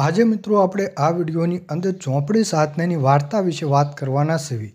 આજે મિત્રો આપણે આ વિડીયોની અંદર ઝોંપડી સાધનાની વાર્તા વિશે વાત કરવાના છીએ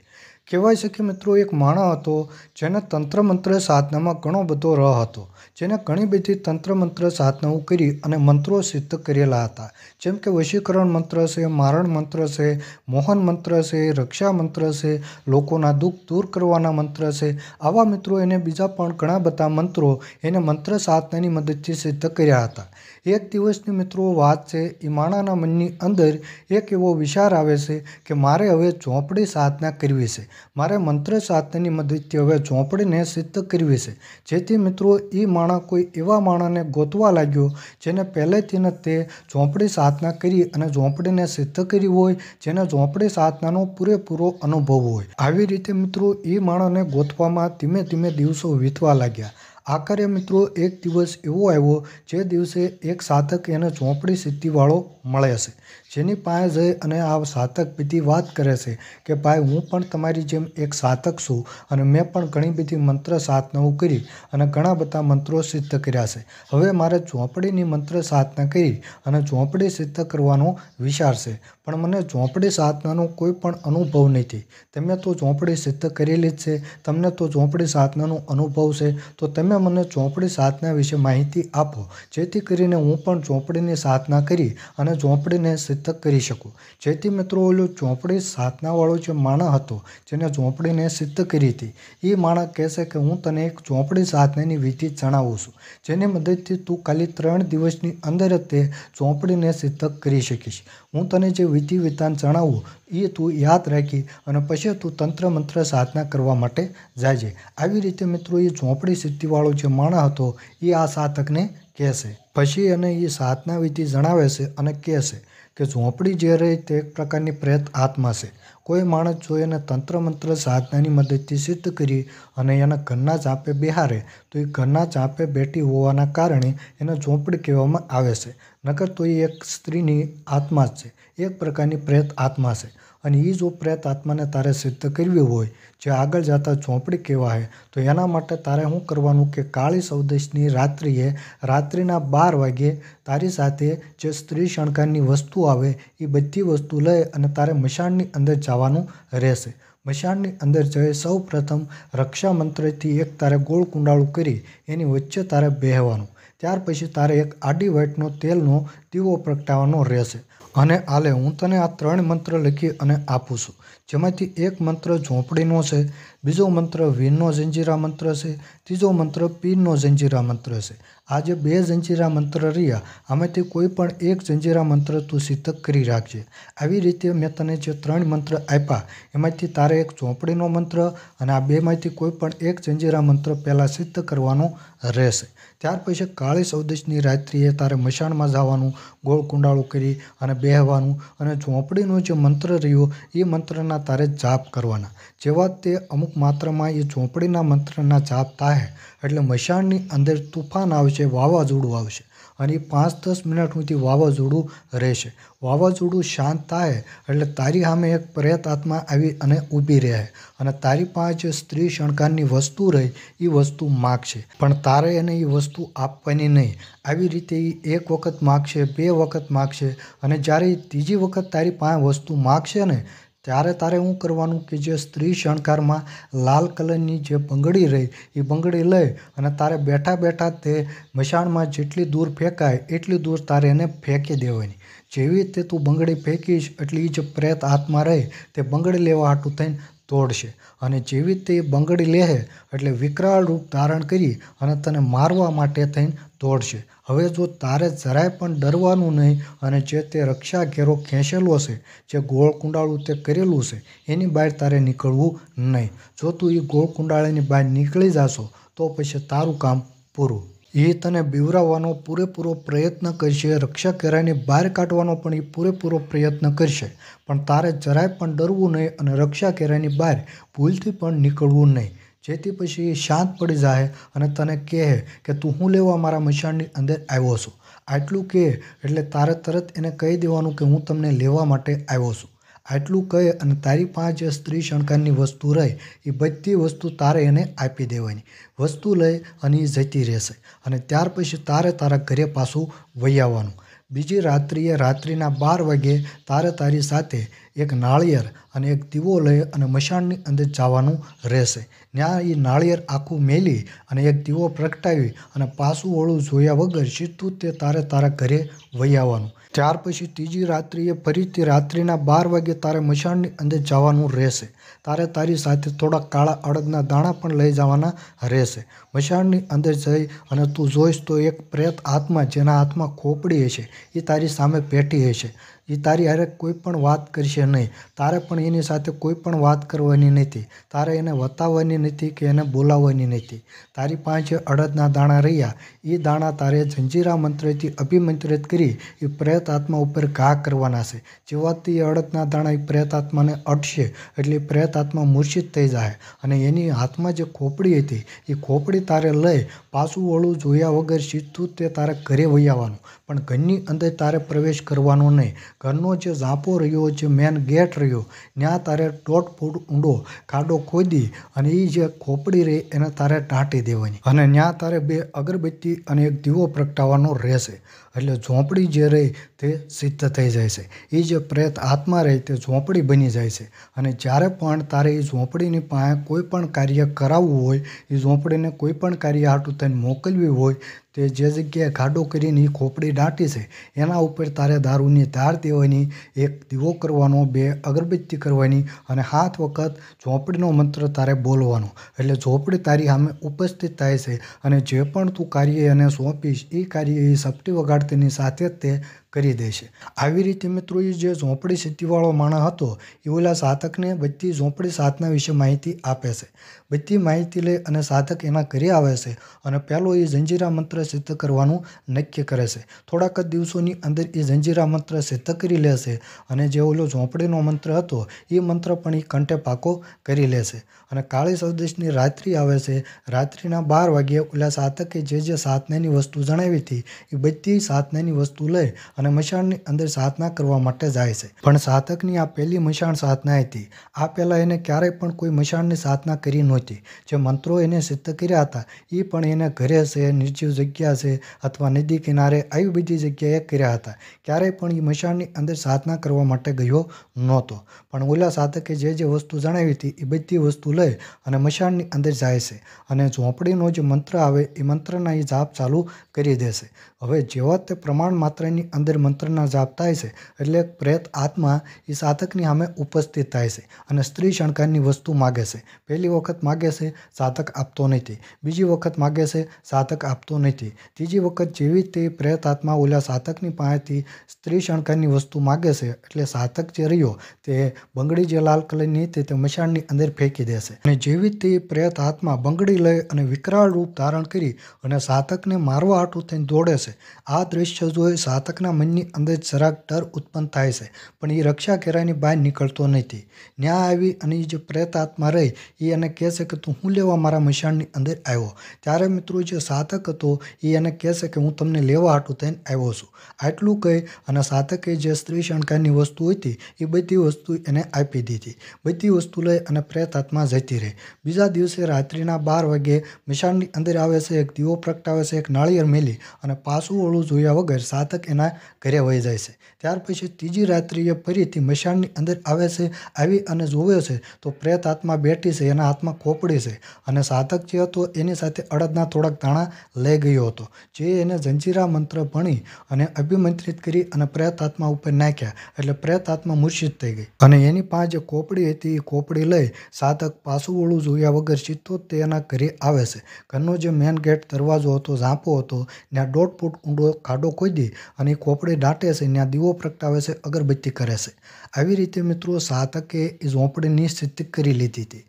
કહેવાય છે કે મિત્રો એક માણસ હતો જેને તંત્ર મંત્ર સાધનામાં ઘણો બધો રહ હતો જેને ઘણી બધી તંત્ર મંત્ર સાધનાઓ કરી અને મંત્રો સિદ્ધ કરેલા હતા જેમ કે વશીકરણ મંત્ર છે મારણ મંત્ર છે મોહન મંત્ર છે રક્ષા મંત્ર છે લોકોના દુઃખ દૂર કરવાના મંત્ર છે આવા મિત્રો એને બીજા પણ ઘણા બધા મંત્રો એને મંત્ર સાધનાની મદદથી સિદ્ધ કર્યા હતા એક દિવસની મિત્રો વાત છે એ માણાના મનની અંદર એક એવો વિચાર આવે છે કે મારે હવે ઝોંપડી સાધના કરવી છે મારે મંત્ર સાથેની મદદથી હવે ઝોંપડીને સિદ્ધ કરવી છે જેથી મિત્રો એ માણસ કોઈ એવા માણસને ગોતવા લાગ્યો જેને પહેલેથી ન તે ઝોંપડી સાધના કરી અને ઝોંપડીને સિદ્ધ કરી હોય જેને ઝોંપડી સાધનાનો પૂરેપૂરો અનુભવ હોય આવી રીતે મિત્રો એ માણસને ગોતવામાં ધીમે ધીમે દિવસો વીતવા લાગ્યા આખરે મિત્રો એક દિવસ એવો આવ્યો જે દિવસે એક સાધક એને ચોપડી સિદ્ધિવાળો મળે છે જેની પાસે જઈ અને આ સાધક બધી વાત કરે છે કે ભાઈ હું પણ તમારી જેમ એક સાધક છું અને મેં પણ ઘણી બધી મંત્ર સાધનાઓ કરી અને ઘણા બધા મંત્રો સિદ્ધ કર્યા છે હવે મારે ચોપડીની મંત્ર સાધના કરી અને ચોપડી સિદ્ધ કરવાનો વિચાર છે પણ મને ઝોંપડી સાધનાનો કોઈ પણ અનુભવ નથી તમે તો ઝોંપડી સિદ્ધ કરેલી જ છે તમને તો ઝોંપડી સાધનાનો અનુભવ છે તો તમે મને ઝોંપડી સાધના વિશે માહિતી આપો જેથી કરીને હું પણ ઝોંપડીની સાધના કરી અને ઝોંપડીને સિદ્ધ કરી શકું જેથી મિત્રો ઓલું ઝોંપડી સાધનાવાળો જે માણસ હતો જેને ઝોંપડીને સિદ્ધ કરી હતી એ માણસ કહેશે કે હું તને એક ઝોંપડી સાધનાની વિધિ જણાવું છું જેની મદદથી તું ખાલી ત્રણ દિવસની અંદર જ તે ઝોંપડીને સિદ્ધ કરી શકીશ હું તને જે વિધિ વિધાન જણાવવું એ તું યાદ રાખી અને પછી તું તંત્ર મંત્ર સાધના કરવા માટે જાજે આવી રીતે મિત્રો એ ઝોંપડી સિદ્ધિવાળો જે માણસ હતો એ આ સાધકને કહેશે પછી અને એ સાધના વિધિ જણાવે છે અને કહેશે કે ઝોંપડી જે રહી તે એક પ્રકારની પ્રેત આત્મા છે કોઈ માણસ જો એને તંત્ર મંત્ર સાધનાની મદદથી સિદ્ધ કરી અને એના ઘરના ચાંપે બિહારે તો એ ઘરના ચાંપે બેઠી હોવાના કારણે એને ઝોંપડી કહેવામાં આવે છે નકર તો એ એક સ્ત્રીની આત્મા જ છે એક પ્રકારની પ્રેત આત્મા છે અને એ જો પ્રેત આત્માને તારે સિદ્ધ કરવી હોય જે આગળ જતા ઝોંપડી કહેવાય તો એના માટે તારે શું કરવાનું કે કાળી સૌદેશની રાત્રિએ રાત્રિના બાર વાગ્યે તારી સાથે જે સ્ત્રી શણગારની વસ્તુ આવે એ બધી વસ્તુ લઈ અને તારે મશાણની અંદર જવાનું રહેશે મશાનની અંદર જઈ સૌ પ્રથમ રક્ષામંત્રથી એક તારે ગોળ કુંડાળું કરી એની વચ્ચે તારે બેહવાનું ત્યાર પછી તારે એક આડી વાટનો તેલનો તેઓ પ્રગટાવવાનો રહેશે અને આલે હું તને આ ત્રણ મંત્ર લખી અને આપું છું જેમાંથી એક મંત્ર ઝોંપડીનો છે બીજો મંત્ર વીરનો જંજીરા મંત્ર છે ત્રીજો મંત્ર પીરનો ઝંજીરા મંત્ર છે આ જે બે જંજીરા મંત્ર રહ્યા આમાંથી કોઈ પણ એક જંજીરા મંત્ર તું સિદ્ધ કરી રાખજે આવી રીતે મેં તને જે ત્રણ મંત્ર આપ્યા એમાંથી તારે એક ઝોંપડીનો મંત્ર અને આ બેમાંથી કોઈ પણ એક જંજીરા મંત્ર પહેલાં સિદ્ધ કરવાનો રહેશે ત્યાર પછી કાળી સૌદેશની રાત્રિએ તારે મશાણમાં જવાનું ગોળ કુંડાળું કરી અને બેહવાનું અને ચોપડીનો જે મંત્ર રહ્યો એ મંત્રના તારે જાપ કરવાના જેવા તે અમુક માત્રામાં એ ઝોંપડીના મંત્રના જાપ થાય એટલે મશાણની અંદર તુફાન આવશે વાવાઝોડું આવશે અને પાંચ દસ મિનિટ સુધી વાવાઝોડું રહેશે વાવાઝોડું શાંત થાય એટલે તારી સામે એક પ્રેત આત્મા આવી અને ઊભી રહે અને તારી પાસે સ્ત્રી શણકારની વસ્તુ રહી એ વસ્તુ માગશે પણ તારે એને એ વસ્તુ આપવાની નહીં આવી રીતે એ એક વખત માગશે બે વખત માગશે અને જ્યારે ત્રીજી વખત તારી પાસે વસ્તુ માગશે ને ત્યારે તારે શું કરવાનું કે જે સ્ત્રી શણકારમાં લાલ કલરની જે બંગડી રહી એ બંગડી લઈ અને તારે બેઠા બેઠા તે મશાણમાં જેટલી દૂર ફેંકાય એટલી દૂર તારે એને ફેંકી દેવાની જેવી રીતે તું બંગડી ફેંકીશ એટલી એ જે પ્રેત હાથમાં રહે તે બંગડી લેવા હાટું થઈને તોડશે અને જેવી તે બંગડી લેહે એટલે વિકરાળ રૂપ ધારણ કરી અને તને મારવા માટે થઈને દોડશે હવે જો તારે જરાય પણ ડરવાનું નહીં અને જે તે રક્ષા ઘેરો ખેંચેલો છે જે ગોળ કુંડાળું તે કરેલું છે એની બહાર તારે નીકળવું નહીં જો તું એ ગોળ કુંડાળીની બહાર નીકળી જાશો તો પછી તારું કામ પૂરું એ તને બીવરાવવાનો પૂરેપૂરો પ્રયત્ન કરશે રક્ષા કેરાઈને બહાર કાઢવાનો પણ એ પૂરેપૂરો પ્રયત્ન કરશે પણ તારે જરાય પણ ડરવું નહીં અને રક્ષા કેરાઈની બહાર ભૂલથી પણ નીકળવું નહીં જેથી પછી એ શાંત પડી જાય અને તને કહે કે તું હું લેવા મારા મશાનની અંદર આવ્યો છું આટલું કહે એટલે તારે તરત એને કહી દેવાનું કે હું તમને લેવા માટે આવ્યો છું આટલું કહે અને તારી પાંચ સ્ત્રી શણકારની વસ્તુ રહે એ બધી વસ્તુ તારે એને આપી દેવાની વસ્તુ લઈ અને એ જતી રહેશે અને ત્યાર પછી તારે તારા ઘરે પાછું વહી આવવાનું બીજી રાત્રિએ રાત્રિના બાર વાગે તારે તારી સાથે એક નાળિયેર અને એક દીવો લઈ અને મશાનની અંદર જવાનું રહેશે ત્યાં એ નાળિયેર આખું મેલી અને એક દીવો પ્રગટાવી અને પાછું ઓળું જોયા વગર સીધું તે તારે તારા ઘરે વહી આવવાનું ત્યાર પછી ત્રીજી રાત્રિએ ફરીથી રાત્રિના બાર વાગે તારે મશાનની અંદર જવાનું રહેશે તારે તારી સાથે થોડા કાળા અડદના દાણા પણ લઈ જવાના રહેશે મશાનની અંદર જઈ અને તું જોઈશ તો એક પ્રેત આત્મા જેના હાથમાં ખોપડી હશે એ તારી સામે પેટી હશે એ તારી હારે કોઈ પણ વાત કરશે નહીં તારે પણ એની સાથે કોઈ પણ વાત કરવાની નથી તારે એને વતાવવાની નથી કે એને બોલાવવાની નથી તારી પાસે અડદના દાણા રહ્યા એ દાણા તારે જંજીરા મંત્રથી અભિમંત્રિત કરી એ પ્રેત આત્મા ઉપર ઘા કરવાના છે જેવાથી એ અડદના દાણા એ પ્રેત આત્માને અટશે એટલે પ્રેત આત્મા મૂર્છિત થઈ જાય અને એની હાથમાં જે ખોપડી હતી એ ખોપડી તારે લઈ પાછું વળું જોયા વગર સીધું તે તારે ઘરે વહી આવવાનું પણ ઘરની અંદર તારે પ્રવેશ કરવાનો નહીં ઘરનો જે ઝાંપો રહ્યો જે મેન ગેટ રહ્યો ત્યાં તારે ટોટ ફૂટ ઊંડો ખાડો ખોદી અને એ જે ખોપડી રહી એને તારે ટાંટી દેવાની અને ત્યાં તારે બે અગરબત્તી અને એક દીવો પ્રગટાવવાનો રહેશે એટલે ઝોંપડી જે રહી તે સિદ્ધ થઈ જાય છે એ જે પ્રેત આત્મા રહે તે ઝોંપડી બની જાય છે અને જ્યારે પણ તારે એ ઝોંપડીની પાસે કોઈ પણ કાર્ય કરાવવું હોય એ ઝોંપડીને કોઈ પણ કાર્ય હાટું થઈને મોકલવી હોય તે જે જગ્યાએ ગાડો કરીને એ ખોપડી દાટી છે એના ઉપર તારે દારૂની ધાર દેવાની એક દીવો કરવાનો બે અગરબત્તી કરવાની અને સાત વખત ઝોપડીનો મંત્ર તારે બોલવાનો એટલે ઝોપડી તારી સામે ઉપસ્થિત થાય છે અને જે પણ તું કાર્ય એને સોંપીશ એ કાર્ય એ સપટી વગાડતીની સાથે જ તે કરી દે છે આવી રીતે મિત્રો એ જે ઝોંપડી સિદ્ધિવાળો માણસ હતો એ ઓલા સાધકને બધી ઝોંપડી સાધના વિશે માહિતી આપે છે બધી માહિતી લઈ અને સાધક એના ઘરે આવે છે અને પહેલો એ ઝંજીરા મંત્ર સિદ્ધ કરવાનું નક્કી કરે છે થોડાક જ દિવસોની અંદર એ ઝંજીરા મંત્ર સિદ્ધ કરી લેશે અને જે ઓલો ઝોંપડીનો મંત્ર હતો એ મંત્ર પણ એ કંઠે પાકો કરી લેશે અને કાળી સૌદેશની રાત્રિ આવે છે રાત્રિના બાર વાગ્યે ઓલા સાધકે જે જે સાધનાની વસ્તુ જણાવી હતી એ બધી સાધનાની વસ્તુ લઈ અને અને મશાણની અંદર સાધના કરવા માટે જાય છે પણ સાધકની આ પહેલી મશાણ સાધના હતી આ પહેલાં એને ક્યારેય પણ કોઈ મશાણની સાધના કરી નહોતી જે મંત્રો એને સિદ્ધ કર્યા હતા એ પણ એને ઘરે છે નિર્જીવ જગ્યા છે અથવા નદી કિનારે આવી બધી જગ્યાએ કર્યા હતા ક્યારેય પણ એ મશાણની અંદર સાધના કરવા માટે ગયો નહોતો પણ ઓલા સાધકે જે જે વસ્તુ જણાવી હતી એ બધી વસ્તુ લઈ અને મશાણની અંદર જાય છે અને ઝોંપડીનો જે મંત્ર આવે એ મંત્રના એ જાપ ચાલુ કરી દેશે હવે જેવા તે પ્રમાણ માત્રની અંદર સિત્તેર મંત્રના જાપ થાય છે એટલે પ્રેત આત્મા એ સાધકની સામે ઉપસ્થિત થાય છે અને સ્ત્રી શણગારની વસ્તુ માગે છે પહેલી વખત માગે છે સાધક આપતો નથી બીજી વખત માગે છે સાધક આપતો નથી ત્રીજી વખત જેવી તે પ્રેત આત્મા ઓલા સાધકની પાસેથી સ્ત્રી શણગારની વસ્તુ માગે છે એટલે સાધક જે રહ્યો તે બંગડી જે લાલ કલરની હતી તે મશાણની અંદર ફેંકી દેશે અને જેવી તે પ્રેત આત્મા બંગડી લઈ અને વિકરાળ રૂપ ધારણ કરી અને સાધકને મારવા હાટું થઈને દોડે છે આ દ્રશ્ય જોઈ સાધકના જમીનની અંદર જરાક ડર ઉત્પન્ન થાય છે પણ એ રક્ષા કેરાની બહાર નીકળતો નથી ત્યાં આવી અને એ જે પ્રેત આત્મા રહી એ એને કહે છે કે તું હું લેવા મારા મશાનની અંદર આવ્યો ત્યારે મિત્રો જે સાધક હતો એ એને કહે છે કે હું તમને લેવા હાટું થઈને આવ્યો છું આટલું કહી અને સાધકે જે સ્ત્રી શણકારની વસ્તુ હતી એ બધી વસ્તુ એને આપી દીધી બધી વસ્તુ લઈ અને પ્રેત આત્મા જતી રહી બીજા દિવસે રાત્રિના બાર વાગે મશાનની અંદર આવે છે એક દીવો પ્રગટાવે છે એક નાળિયેર મેલી અને પાછું ઓળું જોયા વગર સાધક એના ઘરે વહી જાય છે ત્યાર પછી ત્રીજી રાત્રિએ ફરીથી મશાનની અંદર આવે છે આવી અને જુએ છે તો પ્રેત આત્મા બેઠી છે એના હાથમાં ખોપડી છે અને સાધક જે હતો એની સાથે અડદના થોડાક દાણા લઈ ગયો હતો જે એને જંજીરા મંત્ર ભણી અને અભિમંત્રિત કરી અને પ્રેત આત્મા ઉપર નાખ્યા એટલે પ્રેત આત્મા મૂર્છિત થઈ ગઈ અને એની પાંચ જે કોપડી હતી એ કોપડી લઈ સાધક પાછું વળું જોયા વગર સીધો તેના ઘરે આવે છે ઘરનો જે મેન ગેટ દરવાજો હતો ઝાંપો હતો ત્યાં દોઢ ફૂટ ઊંડો ખાડો ખોદી અને કોપ ઝોંપડે દાટે છે ત્યાં દીવો પ્રગટાવે છે અગરબત્તી કરે છે આવી રીતે મિત્રો સાતકે એ ઝોંપડીની સ્થિતિ કરી લીધી હતી